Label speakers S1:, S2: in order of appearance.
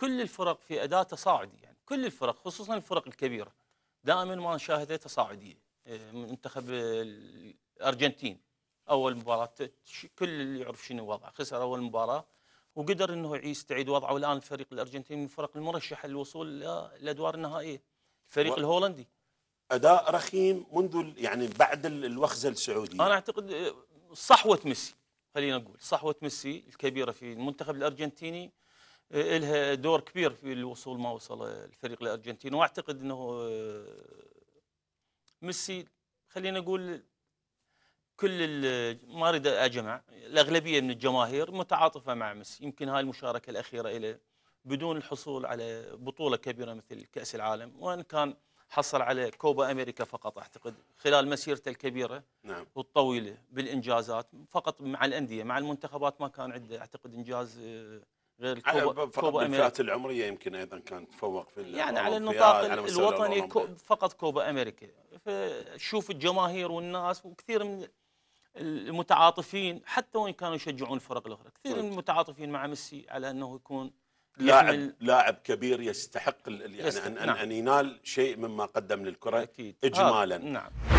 S1: كل الفرق في اداء تصاعدي يعني كل الفرق خصوصا الفرق الكبيره دائما ما نشاهدها تصاعديه إيه، منتخب الارجنتين اول مباراه كل اللي يعرف شنو وضعه خسر اول مباراه وقدر انه يستعيد وضعه والان الفريق الارجنتيني من الفرق المرشحه للوصول للادوار النهائيه الفريق و... الهولندي اداء رخيم منذ يعني بعد الوخزه السعوديه انا اعتقد إيه، صحوه ميسي خلينا نقول صحوه ميسي الكبيره في المنتخب الارجنتيني لها دور كبير في الوصول ما وصل الفريق الارجنتيني واعتقد انه آه، ميسي خلينا نقول كل ما اريد اجمع الاغلبيه من الجماهير متعاطفه مع ميسي يمكن هاي المشاركه الاخيره له بدون الحصول على بطوله كبيره مثل كاس العالم وان كان حصل على كوبا امريكا فقط اعتقد خلال مسيرته الكبيره نعم. والطويله بالانجازات فقط مع الانديه مع المنتخبات ما كان عنده اعتقد انجاز آه، غير آه، الكوبا كوبا الفئات العمريه يمكن ايضا كان تفوق في يعني على النطاق الوطني فقط كوبا امريكا فشوف الجماهير والناس وكثير من المتعاطفين حتى وان كانوا يشجعون الفرق الاخرى كثير من المتعاطفين مع ميسي على انه يكون لاعب لاعب كبير يستحق يعني يستحق. أن, نعم. ان ينال شيء مما قدم للكره أكيد. آه، اجمالا آه. نعم